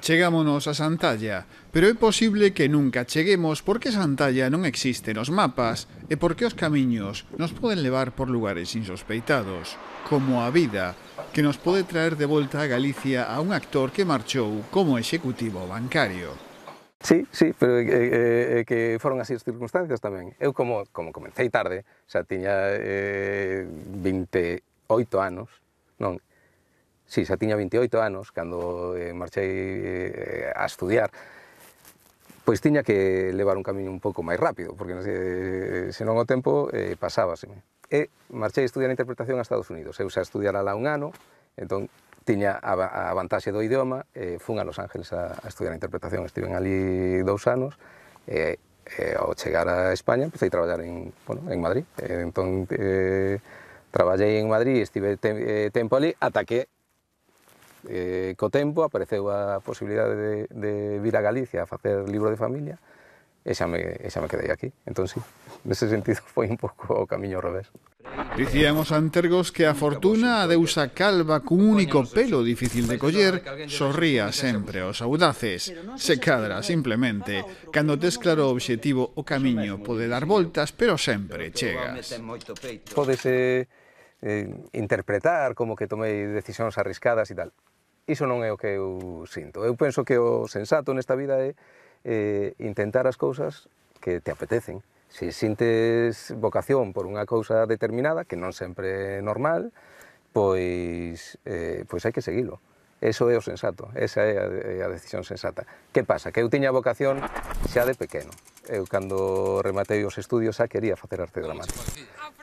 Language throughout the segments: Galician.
achegámonos a Santalla, pero é posible que nunca cheguemos porque Santalla non existe nos mapas e porque os camiños nos poden levar por lugares insospeitados, como a vida, que nos pode traer de volta a Galicia a un actor que marchou como executivo bancario. Sí, sí, pero é eh, eh, eh, que foron así as circunstancias tamén. Eu como, como comecei tarde, xa tiña eh, 28 anos, non, sí, xa tiña 28 anos, cando eh, marchei eh, a estudiar, pois tiña que levar un camiño un pouco máis rápido, porque eh, senón o tempo eh, pasábaseme. E marchei a estudiar a interpretación a Estados Unidos. Eu xa estudiara lá un ano, entón tiña a, a vantaxe do idioma, eh, fun a Los Ángeles a, a estudiar a interpretación, estiven ali dous anos, e, eh, eh, ao chegar a España empecé a traballar en, bueno, en Madrid. Eh, entón, eh, traballei en Madrid, estive te, eh, tempo ali, ata que eh, co tempo apareceu a posibilidade de, de vir a Galicia a facer libro de familia e xa me, e xa me quedei aquí. Entón, sí, nese sentido foi un pouco o camiño ao revés. Dicían os antergos que a fortuna a deusa calva cun único pelo difícil de coller sorría sempre aos audaces. Se cadra simplemente, cando tes claro o obxectivo o camiño pode dar voltas, pero sempre chegas. Podese eh, interpretar como que tomei decisións arriscadas e tal iso non é o que eu sinto. Eu penso que o sensato nesta vida é eh, intentar as cousas que te apetecen. Se sintes vocación por unha cousa determinada, que non sempre é normal, pois, eh, pois hai que seguilo. Eso é o sensato, esa é a, é a decisión sensata. Que pasa? Que eu tiña vocación xa de pequeno. Eu cando rematei os estudios xa quería facer arte dramático.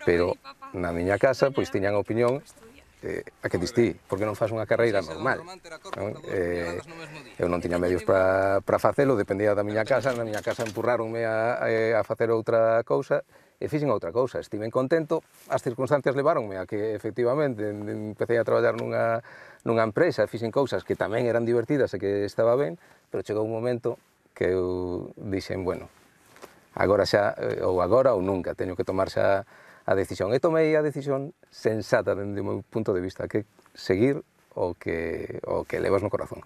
Pero na miña casa pois tiñan opinión eh, a que distí, porque non faz unha carreira normal. Non? Eh, eu non tiña medios para facelo, dependía da miña casa, na miña casa empurraronme a, eh, a facer outra cousa, e fixen outra cousa. Estiven contento, as circunstancias levaronme a que efectivamente empecé a traballar nunha, nunha empresa, fixen cousas que tamén eran divertidas e que estaba ben, pero chegou un momento que eu dixen, bueno, agora xa, eh, ou agora ou nunca, teño que tomar xa a decisión. E tomei a decisión sensata dende o meu punto de vista, que seguir o que, o que levas no corazón.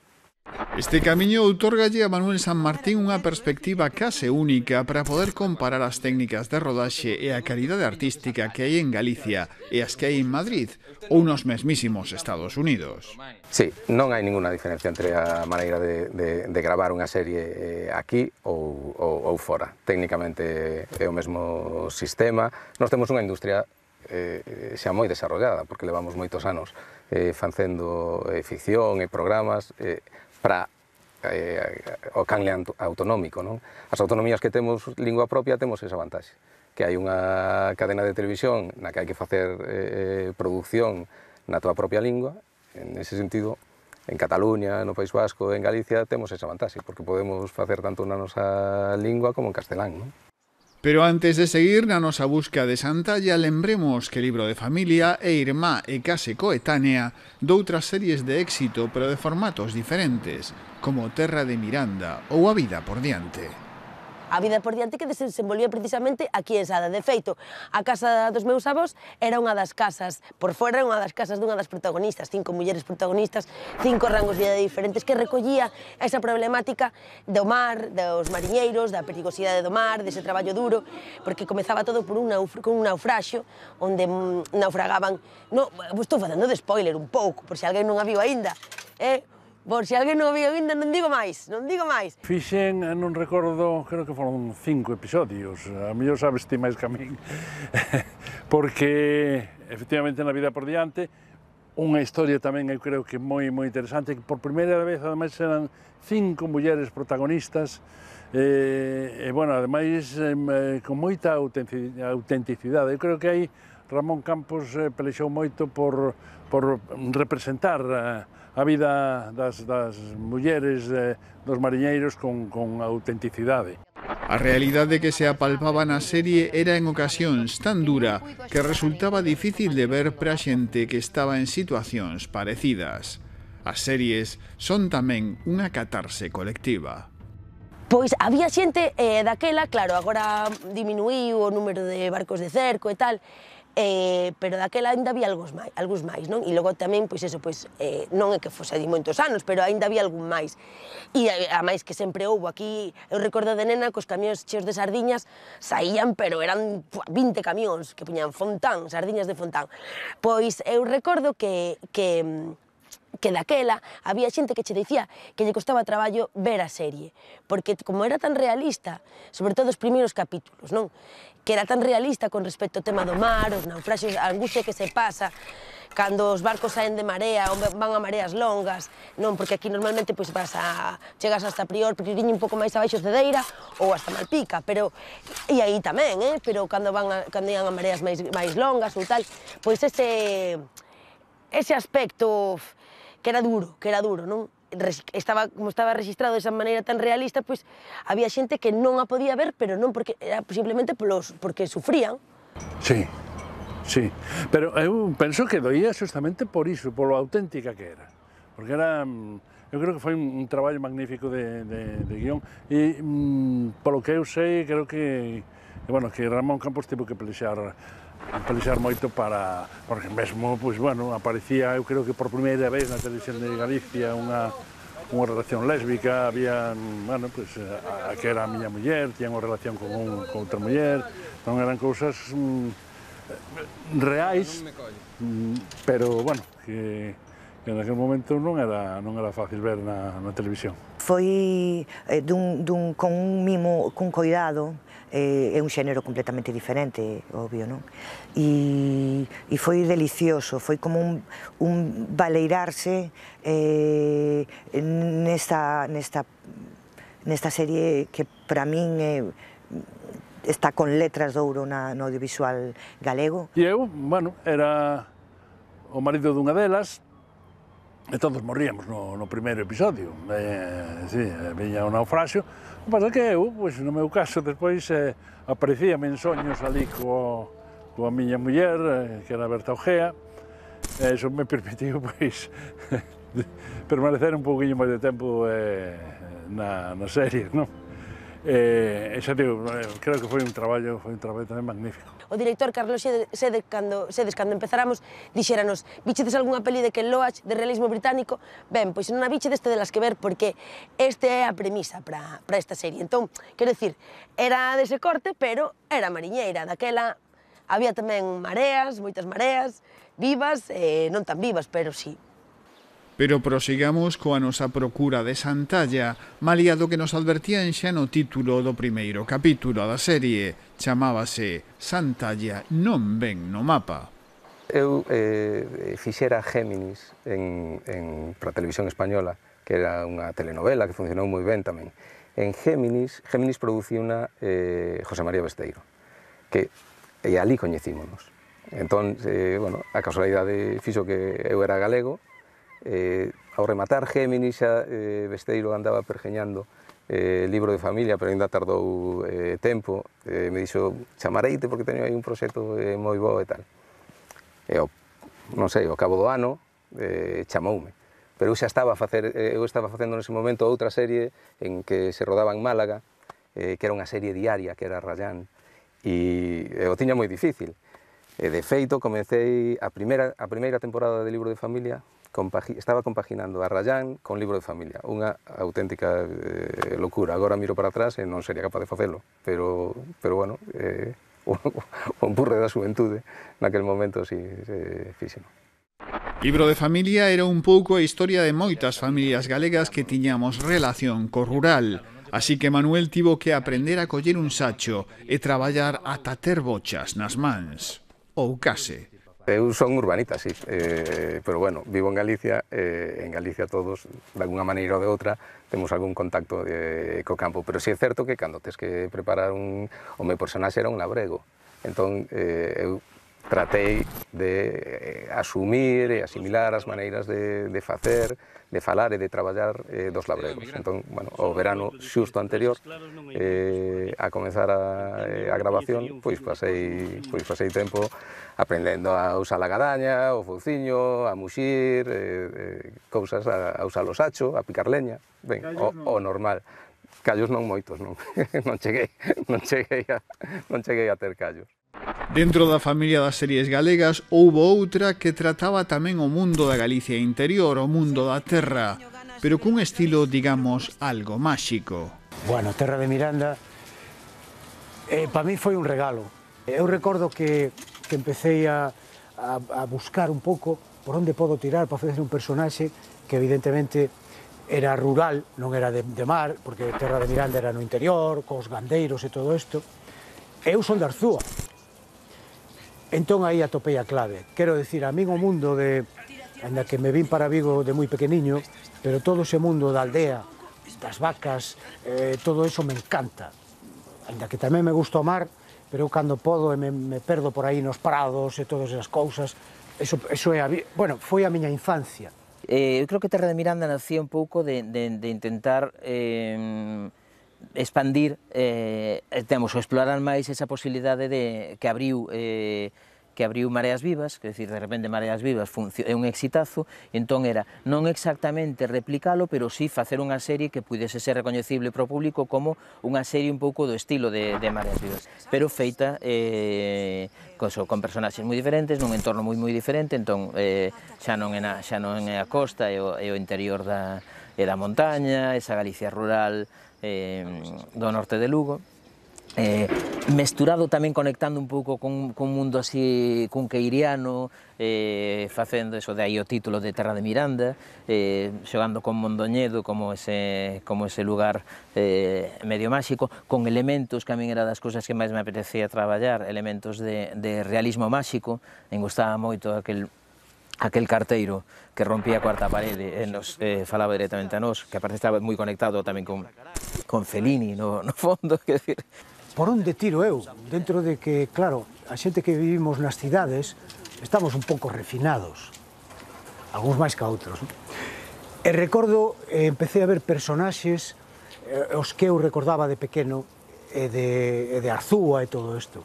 Este camiño outorgalle a Manuel San Martín unha perspectiva case única para poder comparar as técnicas de rodaxe e a calidade artística que hai en Galicia e as que hai en Madrid ou nos mesmísimos Estados Unidos. Sí, non hai ninguna diferencia entre a maneira de, de, de gravar unha serie eh, aquí ou, ou, ou fora. Técnicamente é o mesmo sistema. Nós temos unha industria eh, xa moi desarrollada, porque levamos moitos anos eh, facendo eh, ficción e programas, eh, para eh, o canle autonómico. Non? As autonomías que temos lingua propia temos esa vantaxe, que hai unha cadena de televisión na que hai que facer eh, eh producción na tua propia lingua, en ese sentido, en Cataluña, no País Vasco, en Galicia, temos esa vantaxe, porque podemos facer tanto na nosa lingua como en castelán. Non? Pero antes de seguir na nosa busca de Santa, ya lembremos que Libro de Familia e irmá e case coetánea doutras series de éxito pero de formatos diferentes, como Terra de Miranda ou A Vida por Diante a vida por diante que desenvolvía precisamente aquí en Sada. De feito, a casa dos meus avós era unha das casas, por fora unha das casas dunha das protagonistas, cinco mulleres protagonistas, cinco rangos de idade diferentes, que recollía esa problemática do mar, dos mariñeiros, da perigosidade do mar, dese traballo duro, porque comezaba todo por un, naufra, con un onde mm, naufragaban... No, estou facendo de spoiler un pouco, por se alguén non a viu aínda, eh? Por si alguén non o viu ainda, non digo máis, non digo máis. Fixen, eh, non recordo, creo que foron cinco episodios, a mellor sabes ti máis que a min, porque efectivamente na vida por diante, unha historia tamén eu creo que moi moi interesante, que por primeira vez ademais eran cinco mulleres protagonistas, eh, e bueno, ademais eh, con moita autenticidade. Eu creo que aí Ramón Campos eh, pelexou moito por, por representar a, a vida das, das mulleres eh, dos mariñeiros con, con autenticidade. A realidade que se apalpaba na serie era en ocasións tan dura que resultaba difícil de ver para xente que estaba en situacións parecidas. As series son tamén unha catarse colectiva. Pois había xente eh, daquela, claro, agora diminuíu o número de barcos de cerco e tal, eh, pero daquela ainda había algúns máis, algúns máis, non? E logo tamén, pois eso, pois, eh, non é que fose de moitos anos, pero ainda había algún máis. E a, eh, a máis que sempre houbo aquí, eu recordo de nena cos camións cheos de sardiñas saían, pero eran pua, 20 camións que puñan fontán, sardiñas de fontán. Pois eu recordo que, que mm, que daquela había xente que che dicía que lle costaba traballo ver a serie, porque como era tan realista, sobre todo os primeiros capítulos, non? Que era tan realista con respecto ao tema do mar, os naufraxos, a angustia que se pasa, cando os barcos saen de marea ou van a mareas longas, non, porque aquí normalmente pois vas a chegas hasta Prior, Prioriño un pouco máis abaixo Cedeira ou hasta Malpica, pero e aí tamén, eh, pero cando van a, cando ian a mareas máis máis longas ou tal, pois ese ese aspecto que era duro, que era duro, non? estaba, como estaba registrado esa maneira tan realista, pois había xente que non a podía ver, pero non porque era simplemente polos, porque sufrían. Sí, sí. Pero eu penso que doía justamente por iso, polo auténtica que era. Porque era... Mm, eu creo que foi un, un traballo magnífico de, de, de guión. E, mm, polo que eu sei, creo que, que, bueno, que Ramón Campos tipo que pelexar actualizar moito para porque mesmo, pois bueno, aparecía, eu creo que por primeira vez na televisión de Galicia unha unha relación lésbica, había, bueno, pues, pois, a, a que era a miña muller, tiña unha relación con, un, con outra muller, non eran cousas mm, reais, mm, pero, bueno, que, que aquel momento non era, non era fácil ver na, na televisión. Foi eh, dun, dun, con un mimo, con cuidado, eh, é un xénero completamente diferente, obvio, non? E, e foi delicioso, foi como un, un baleirarse eh, nesta, nesta, nesta serie que para min é está con letras de ouro na, no audiovisual galego. E eu, bueno, era o marido dunha delas, e todos morríamos no, no primeiro episodio. Eh, sí, eh, veña o naufraxo, O pasa que eu, pois, no meu caso, despois eh, aparecía en soños ali co, miña muller, eh, que era Berta Ojea, e iso me permitiu, pois, permanecer un pouquinho máis de tempo eh, na, na serie, non? Eh, xa digo, eh, creo que foi un traballo, foi un traballo tamén magnífico. O director Carlos Sedes, cando, Sedes, cando empezáramos, dixéranos, bichedes algunha peli de Ken Loach, de realismo británico? Ben, pois non a bichedes tedelas que ver, porque este é a premisa para esta serie. Entón, quero dicir, era dese corte, pero era mariñeira, daquela había tamén mareas, moitas mareas, vivas, eh, non tan vivas, pero sí, Pero prosigamos coa nosa procura de Santalla, maliado que nos advertían xa no título do primeiro capítulo da serie, chamábase Santalla non ven no mapa. Eu eh, fixera Géminis en, en, para a televisión española, que era unha telenovela que funcionou moi ben tamén. En Géminis, Géminis produciu unha eh, José María Besteiro, que e ali coñecímonos. Entón, eh, bueno, a casualidade fixo que eu era galego Eh, ao rematar Géminis xa eh, Besteiro andaba pergeñando eh, libro de familia, pero ainda tardou eh, tempo. Eh, me dixo, chamareite porque teño aí un proxecto eh, moi bo e tal. E ao, non sei, ao cabo do ano, eh, chamoume. Pero eu xa estaba a facer, eh, eu estaba facendo nese momento outra serie en que se rodaba en Málaga, eh, que era unha serie diaria, que era Rayán, e eh, o tiña moi difícil. E de feito, comecei a primeira, a primeira temporada de Libro de Familia, compagi estaba compaginando a Rayán con libro de familia. Unha auténtica eh, locura. Agora miro para atrás e non sería capaz de facelo, pero, pero bueno, eh, o, empurre da xuventude naquel momento si eh, fixeno. Libro de familia era un pouco a historia de moitas familias galegas que tiñamos relación co rural. Así que Manuel tivo que aprender a coller un sacho e traballar ata ter bochas nas mans. Ou case. Eu eh, son urbanita, sí, eh, pero bueno, vivo en Galicia, eh, en Galicia todos, de alguna maneira ou de outra, temos algún contacto eh, co campo, pero sí é certo que cando tes que preparar un... o meu personaxe era un labrego, entón eh, eu tratei de eh, asumir e asimilar as maneiras de, de facer, de falar e de traballar eh, dos labregos. Entón, bueno, o verano xusto anterior, eh, a comenzar a, eh, a grabación, pois pasei, pois pasei tempo aprendendo a usar a gadaña, o fouciño, a muxir, eh, eh cousas, a, a usar o sacho, a picar leña, ben, o, o normal. Callos non moitos, non, non cheguei, non cheguei a, non cheguei a ter callos. Dentro da familia das series galegas houbo outra que trataba tamén o mundo da Galicia interior, o mundo da terra, pero cun estilo, digamos, algo máxico. Bueno, Terra de Miranda eh, para mí foi un regalo. Eu recordo que, que empecé a, a, a buscar un pouco por onde podo tirar para facer un personaxe que evidentemente era rural, non era de, de mar, porque Terra de Miranda era no interior, cos gandeiros e todo isto. Eu son de Arzúa, Entón aí atopei a clave. Quero dicir, a min o mundo de... Ainda que me vin para Vigo de moi pequeniño, pero todo ese mundo da aldea, das vacas, eh, todo eso me encanta. Ainda que tamén me gusta o mar, pero eu cando podo e me, me perdo por aí nos prados e todas esas cousas, eso, eso é a, bueno, foi a miña infancia. Eh, eu creo que Terra de Miranda nació un pouco de, de, de intentar eh, expandir eh, eh, temos o explorar máis esa posibilidade de que abriu eh, que abriu Mareas Vivas, que decir, de repente Mareas Vivas é un exitazo, entón era non exactamente replicalo, pero sí facer unha serie que pudese ser recoñecible para o público como unha serie un pouco do estilo de, de Mareas Vivas, pero feita eh, con, con personaxes moi diferentes, nun entorno moi moi diferente, entón eh, xa, non é na, xa non é a costa, é o, é o interior da, é da montaña, esa Galicia rural eh, do norte de Lugo, eh, mesturado tamén conectando un pouco con, con mundo así queiriano, eh, facendo eso de aí o título de Terra de Miranda, eh, xogando con Mondoñedo como ese, como ese lugar eh, medio máxico, con elementos que a min era das cousas que máis me apetecía traballar, elementos de, de realismo máxico, me gustaba moito aquel aquel carteiro que rompía a cuarta parede e nos eh, falaba directamente a nós, que aparte estaba moi conectado tamén con, con Fellini no, no fondo, que decir. Por onde tiro eu? Dentro de que, claro, a xente que vivimos nas cidades estamos un pouco refinados, algúns máis que outros. E recordo, eh, empecé a ver personaxes eh, os que eu recordaba de pequeno, e de, e de Arzúa e todo isto.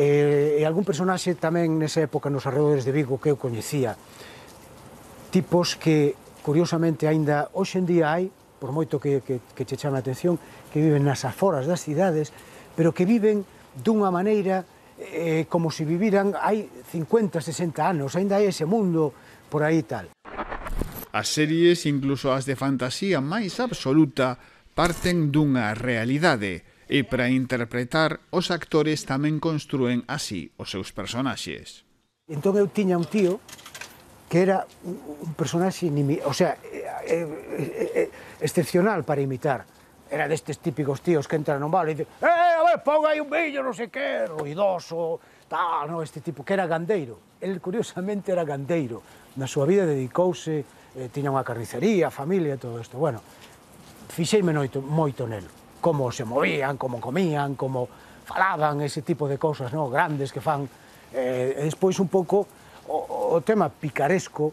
E, e algún personaxe tamén nesa época nos arredores de Vigo que eu coñecía. Tipos que, curiosamente, aínda hoxe en día hai por moito que, que, que che chame a atención, que viven nas aforas das cidades, pero que viven dunha maneira eh, como se si viviran hai 50, 60 anos, aínda hai ese mundo por aí tal. As series, incluso as de fantasía máis absoluta, parten dunha realidade, e para interpretar os actores tamén construen así os seus personaxes. Entón eu tiña un tío que era un personaxe, o sea, eh, eh, eh, eh excepcional para imitar. Era destes típicos tíos que entran no bar e dicen eh, a ver, pon aí un viño, non sei que, ruidoso, tal, no, este tipo, que era gandeiro. El, curiosamente, era gandeiro. Na súa vida dedicouse, eh, tiña unha carnicería, familia, todo isto. Bueno, fixeime noito, moito nel. Como se movían, como comían, como falaban, ese tipo de cousas, no, grandes que fan. Eh, e despois un pouco o, o tema picaresco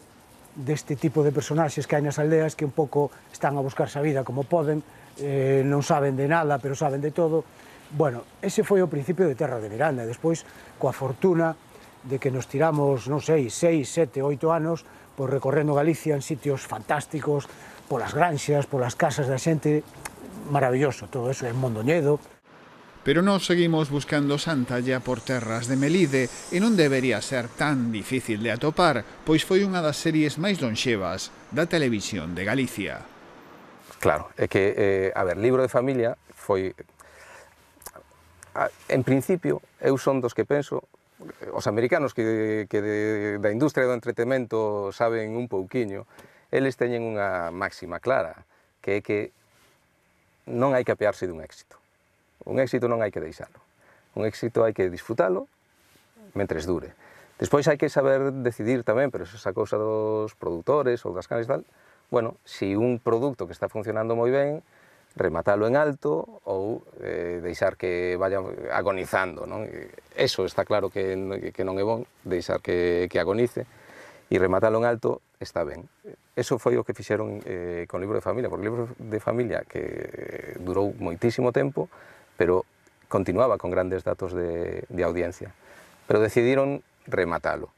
deste tipo de personaxes que hai nas aldeas que un pouco están a buscarse a vida como poden, eh, non saben de nada, pero saben de todo. Bueno, ese foi o principio de Terra de Miranda, e despois coa fortuna de que nos tiramos, non sei, seis, sete, oito anos por recorrendo Galicia en sitios fantásticos, polas granxas, polas casas da xente, maravilloso todo eso, en Mondoñedo, Pero nós seguimos buscando Santalla por terras de Melide e non debería ser tan difícil de atopar, pois foi unha das series máis lonxevas da televisión de Galicia. Claro, é que, eh, a ver, libro de familia foi... En principio, eu son dos que penso os americanos que, que de, da industria do entretemento saben un pouquiño, eles teñen unha máxima clara, que é que non hai que apearse dun éxito. Un éxito non hai que deixalo. Un éxito hai que disfrutalo mentres dure. Despois hai que saber decidir tamén, pero esa cousa dos produtores ou das canais tal, bueno, si un produto que está funcionando moi ben, rematalo en alto ou eh, deixar que vaya agonizando. Non? Eso está claro que, que non é bon, deixar que, que agonice, e rematalo en alto está ben. Eso foi o que fixeron eh, con o libro de familia, porque o libro de familia que durou moitísimo tempo, pero continuaba con grandes datos de, de audiencia. Pero decidiron rematalo.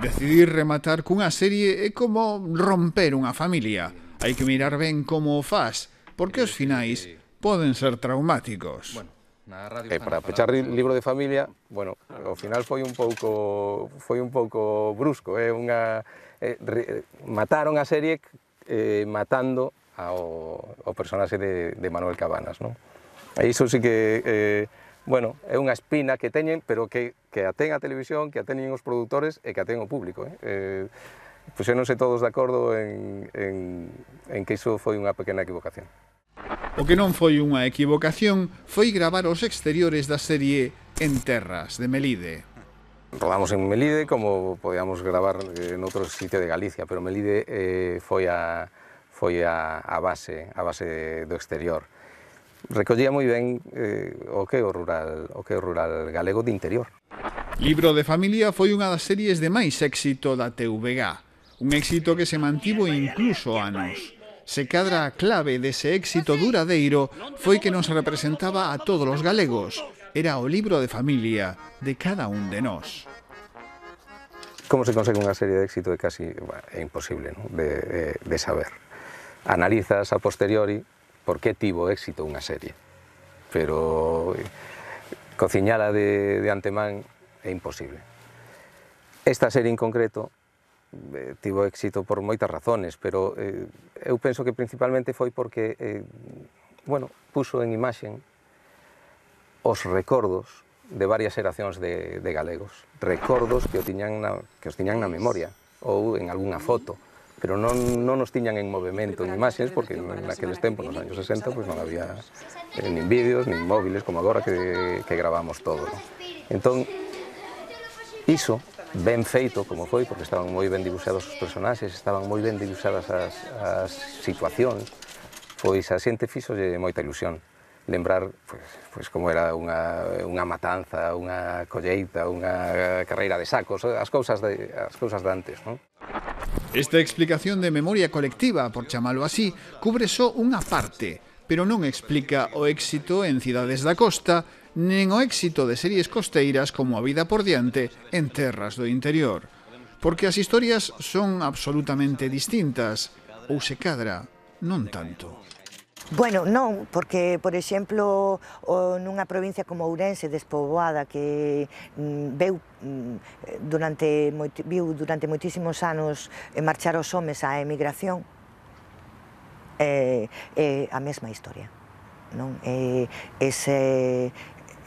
Decidir rematar cunha serie é como romper unha familia. Hai que mirar ben como o faz, porque os finais poden ser traumáticos. Bueno, na radio e para pechar libro de familia, bueno, ao final foi un pouco foi un pouco brusco, é eh? unha eh, re, mataron a serie eh, matando ao, ao personaxe de, de Manuel Cabanas, non? E iso sí que, eh, bueno, é unha espina que teñen, pero que, que a ten a televisión, que a teñen os produtores e que a ten o público. Eh? Eh, sei todos de acordo en, en, en que iso foi unha pequena equivocación. O que non foi unha equivocación foi gravar os exteriores da serie En Terras, de Melide. Rodamos en Melide como podíamos gravar en eh, outro sitio de Galicia, pero Melide eh, foi a, foi a, a base, a base do exterior recollía moi ben eh, o que o rural, o que o rural galego de interior. Libro de familia foi unha das series de máis éxito da TVG, un éxito que se mantivo incluso anos. Se cadra a clave dese éxito duradeiro foi que nos representaba a todos os galegos. Era o libro de familia de cada un de nós. Como se consegue unha serie de éxito é casi bueno, é imposible ¿no? de, de, eh, de saber. Analizas a posteriori por que tivo éxito unha serie. Pero eh, cociñala de, de antemán é imposible. Esta serie en concreto eh, tivo éxito por moitas razones, pero eh, eu penso que principalmente foi porque eh, bueno, puso en imaxen os recordos de varias xeracións de, de galegos, recordos que, o tiñan na, que os tiñan na memoria ou en algunha foto pero non, non nos tiñan en movimento, en imaxes, porque naqueles tempos, nos años 60, pois pues, non había eh, nin vídeos, nin móviles, como agora que, que gravamos todo. No? Entón, iso, ben feito como foi, porque estaban moi ben dibuixados os personaxes, estaban moi ben dibuixadas as, as situacións, pois a xente fixolle moita ilusión lembrar pois, pois como era unha, unha matanza, unha colleita, unha carreira de sacos, as cousas de, as cousas de antes, non? Esta explicación de memoria colectiva, por chamalo así, cubre só unha parte, pero non explica o éxito en cidades da costa, nin o éxito de series costeiras como A vida por diante en terras do interior. Porque as historias son absolutamente distintas, ou se cadra, non tanto. Bueno, non, porque, por exemplo, nunha provincia como Ourense, despoboada, que mm, veu mm, durante, viu durante moitísimos anos eh, marchar os homes á emigración, é, eh, é a mesma historia. Non? É, ese,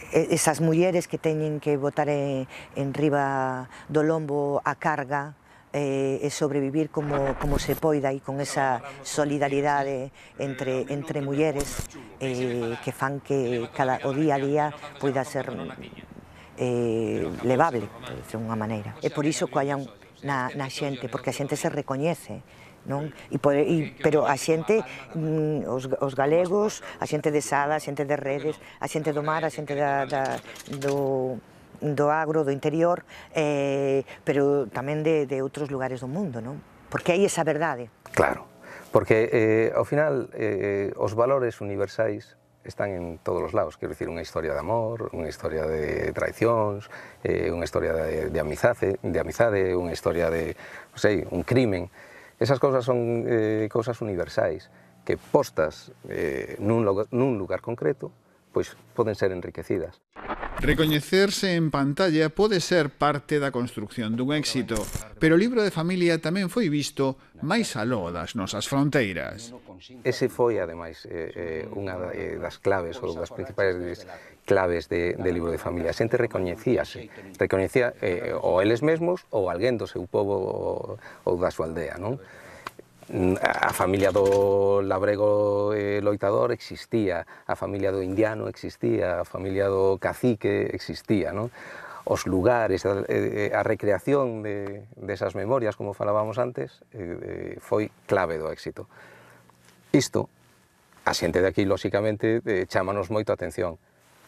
esas mulleres que teñen que botar en, en riba do lombo a carga eh, e sobrevivir como, como se poida e con esa solidaridade entre, entre mulleres eh, que fan que cada, o día a día poida ser eh, levable, de unha maneira. E por iso coallan na, na xente, porque a xente se recoñece, non? E, pode, e pero a xente, mm, os, os galegos, a xente de Sada, a xente de redes, a xente do mar, a xente da, da, do, do agro, do interior, eh, pero tamén de, de outros lugares do mundo, non? Porque hai esa verdade. Claro, porque eh, ao final eh, os valores universais están en todos os lados, quero dicir, unha historia de amor, unha historia de traicións, eh, unha historia de, de amizade, de amizade, unha historia de, non sei, un crimen. Esas cousas son eh, cousas universais que postas eh, nun, nun lugar concreto, pois poden ser enriquecidas. Recoñecerse en pantalla pode ser parte da construción dun éxito, pero o libro de familia tamén foi visto máis aló das nosas fronteiras. Ese foi, ademais, eh, eh, unha eh, das claves ou das principais claves de, de libro de familia. A xente recoñecíase, recoñecía eh, ou eles mesmos ou alguén do seu povo ou, ou da súa aldea, non? Mm, a familia do labrego e loitador existía, a familia do indiano existía, a familia do cacique existía, non? os lugares, eh, eh, a, recreación de, desas memorias, como falábamos antes, eh, foi clave do éxito. Isto, a xente de aquí, lóxicamente, eh, chámanos moito a atención.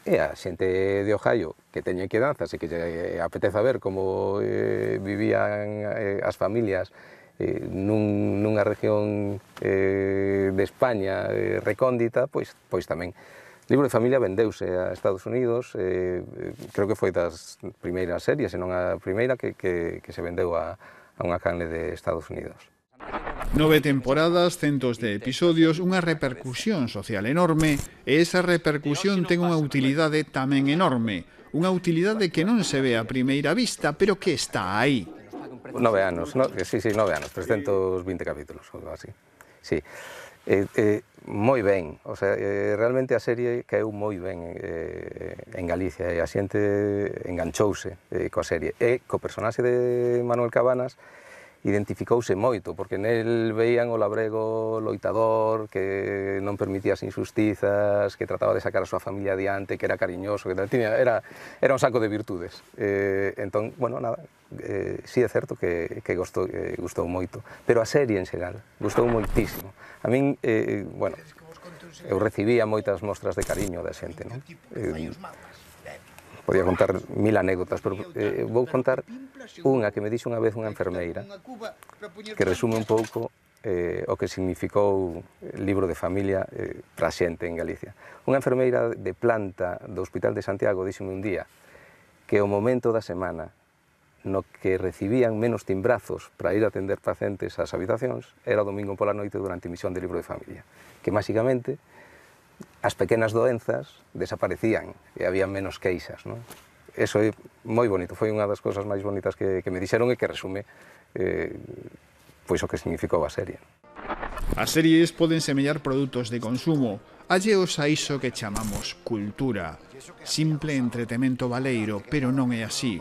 E a xente de Ohio que teñen que danzas e que lle apeteza ver como vivían as familias eh, nun, nunha región eh, de España eh, recóndita, pois, pois tamén. Libro de familia vendeuse a Estados Unidos, eh, creo que foi das primeiras series, senón a primeira que, que, que se vendeu a, a unha canle de Estados Unidos. Nove temporadas, centos de episodios, unha repercusión social enorme e esa repercusión ten unha utilidade tamén enorme, unha utilidade que non se ve a primeira vista, pero que está aí. Nove anos, no, sí, sí, nove anos, 320 sí. capítulos, ou así. Sí. Eh, eh, moi ben, o sea, eh, realmente a serie caeu moi ben eh, en Galicia e a xente enganchouse eh, coa serie. E co personaxe de Manuel Cabanas identificouse moito, porque nel veían o labrego loitador, que non permitía as injustizas, que trataba de sacar a súa familia adiante, que era cariñoso, que tiña, era, era un saco de virtudes. Eh, entón, bueno, nada, eh, sí é certo que, que gostou, eh, gustou moito, pero a serie en xeral gustou moitísimo. A min, eh, bueno, eu recibía moitas mostras de cariño da xente, non? Eh, Podía contar mil anécdotas, pero eh, vou contar unha que me dixo unha vez unha enfermeira que resume un pouco eh, o que significou libro de familia eh, para a xente en Galicia. Unha enfermeira de planta do Hospital de Santiago díxeme un día que o momento da semana no que recibían menos timbrazos para ir a atender pacientes ás habitacións era o domingo pola noite durante a emisión de libro de familia, que máxicamente, as pequenas doenzas desaparecían e había menos queixas, non? Eso é moi bonito, foi unha das cousas máis bonitas que, que me dixeron e que resume eh, pois o que significou a serie. As series poden semellar produtos de consumo, alleos a iso que chamamos cultura. Simple entretemento valeiro, pero non é así.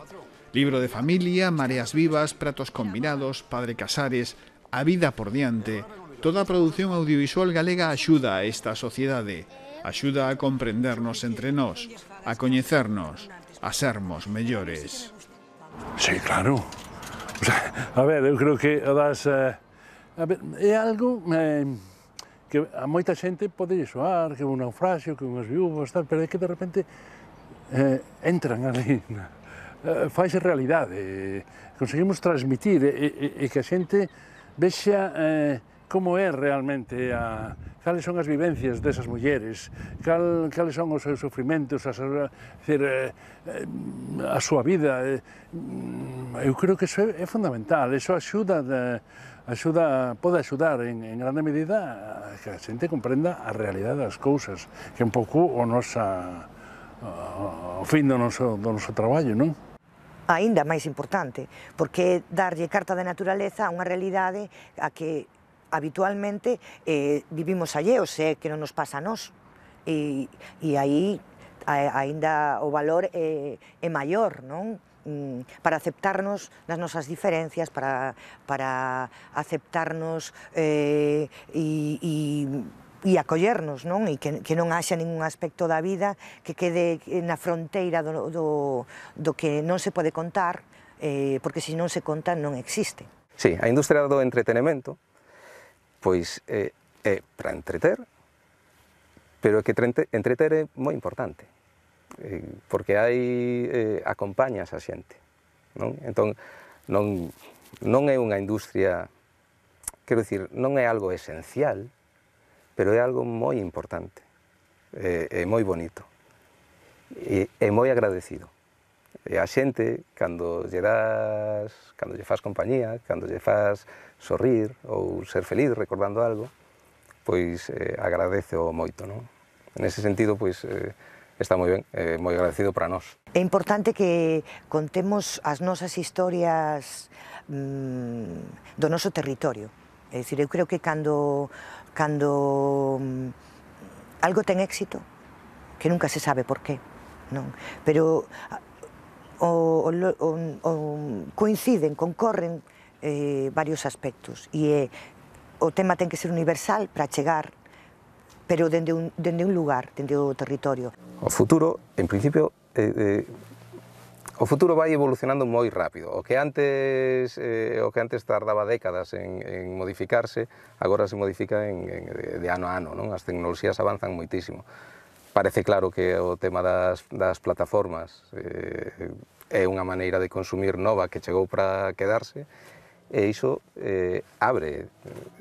Libro de familia, mareas vivas, pratos combinados, padre Casares, a vida por diante. Toda a produción audiovisual galega axuda a esta sociedade. Axuda a comprendernos entre nós, a coñecernos, a sermos mellores. Sí, claro. O sea, a ver, eu creo que das... Eh, a ver, é algo eh, que a moita xente pode soar, que un naufragio, que unhas viúvas, tal, pero é que de repente eh, entran ali na, eh, faise realidade, conseguimos transmitir e, e, e que a xente vexa eh, como é realmente a cales son as vivencias desas mulleres, cal, cales son os seus sofrimentos, as, decir, eh, eh, a súa vida. Eh, eu creo que iso é, é fundamental, iso axuda, de, axuda pode axudar en, en grande medida a que a xente comprenda a realidade das cousas, que é un pouco o nosa o fin do noso, do noso traballo, non? Ainda máis importante, porque darlle carta de naturaleza a unha realidade a que habitualmente eh, vivimos alleos, é sea, que non nos pasa a nós. E, e aí a, aínda o valor é, eh, é maior, non? Mm, para aceptarnos nas nosas diferencias, para, para aceptarnos eh, e, e e acollernos, non? E que, que non haxa ningún aspecto da vida que quede na fronteira do, do, do que non se pode contar, eh, porque se non se conta non existe. Sí, a industria do entretenimento Pues eh, eh, para entreter, pero es que entreter es muy importante, eh, porque acompaña a esa gente. Entonces, non, es una industria, quiero decir, no es algo esencial, pero es algo muy importante, muy muy bonito, y e muy agradecido. E eh, a xente, cando lle das, cando lle faz compañía, cando lle faz sorrir ou ser feliz recordando algo, pois eh, agradece o moito, non? En ese sentido, pois, eh, está moi ben, eh, moi agradecido para nós. É importante que contemos as nosas historias mm, do noso territorio. É dicir, eu creo que cando, cando mm, algo ten éxito, que nunca se sabe por qué, non? Pero o, o, o, o coinciden, concorren eh, varios aspectos e eh, o tema ten que ser universal para chegar pero dende un, dende un lugar, dende o territorio. O futuro, en principio, eh, eh, o futuro vai evolucionando moi rápido. O que antes eh, o que antes tardaba décadas en, en modificarse, agora se modifica en, en, de ano a ano, non? As tecnoloxías avanzan moitísimo. Parece claro que o tema das, das plataformas eh, é unha maneira de consumir nova que chegou para quedarse e iso eh, abre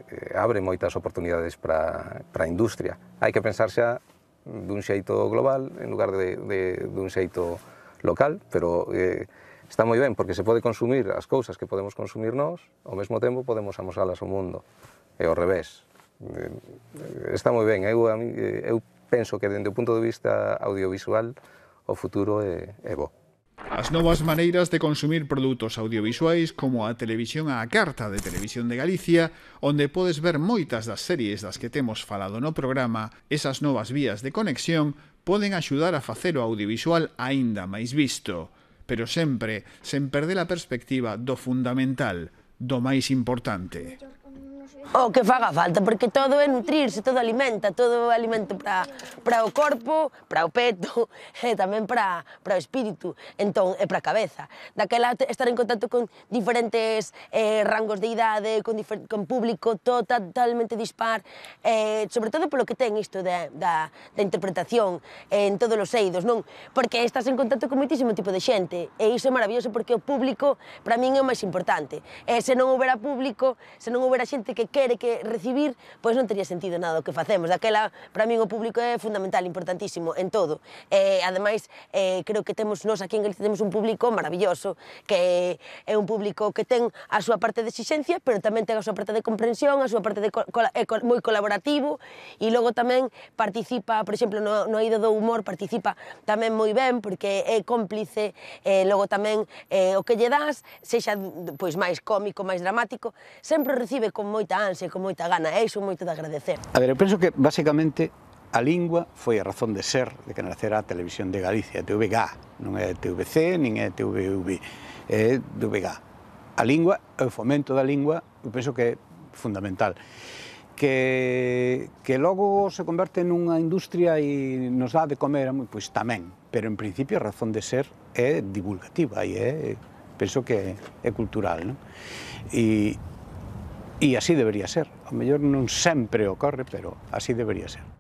eh, abre moitas oportunidades para, para a industria. Hai que pensar xa dun xeito global en lugar de, de dun xeito local, pero eh, está moi ben porque se pode consumir as cousas que podemos consumir nós, ao mesmo tempo podemos amosalas ao mundo. E ao revés. Eh, está moi ben, eu, a mí, eh, eu penso que dende o punto de vista audiovisual o futuro é, é bo. As novas maneiras de consumir produtos audiovisuais como a televisión á carta de Televisión de Galicia, onde podes ver moitas das series das que temos falado no programa, esas novas vías de conexión poden axudar a facer o audiovisual aínda máis visto, pero sempre sen perder a perspectiva do fundamental, do máis importante o oh, que faga falta, porque todo é nutrirse, todo alimenta, todo é alimento para, para o corpo, para o peto, e tamén para, para o espírito, entón, e para a cabeza. Daquela estar en contacto con diferentes eh, rangos de idade, con, con público todo totalmente dispar, eh, sobre todo polo que ten isto da, da, da interpretación eh, en todos os eidos, non? Porque estás en contacto con moitísimo tipo de xente, e iso é maravilloso porque o público, para min, é o máis importante. E se non houbera público, se non houbera xente xente que quere que recibir, pois non tería sentido nada o que facemos. Daquela, para min, o público é fundamental, importantísimo en todo. E, ademais, eh, creo que temos, nós aquí en Galicia temos un público maravilloso, que é un público que ten a súa parte de exixencia, pero tamén ten a súa parte de comprensión, a súa parte de co é co moi colaborativo, e logo tamén participa, por exemplo, no, no ido do Humor, participa tamén moi ben, porque é cómplice, eh, logo tamén eh, o que lle das, sexa pois máis cómico, máis dramático, sempre recibe con moi moita ansia, con moita gana, e iso moito de agradecer. A ver, eu penso que basicamente a lingua foi a razón de ser de que nacera a televisión de Galicia, TVG, non é TVC, nin é TVV, é TVG. A lingua, o fomento da lingua, eu penso que é fundamental que, que logo se converte nunha industria e nos dá de comer, pois tamén, pero en principio a razón de ser é divulgativa e é, penso que é cultural, non? E, Y así debería ser. A lo mejor no siempre ocurre, pero así debería ser.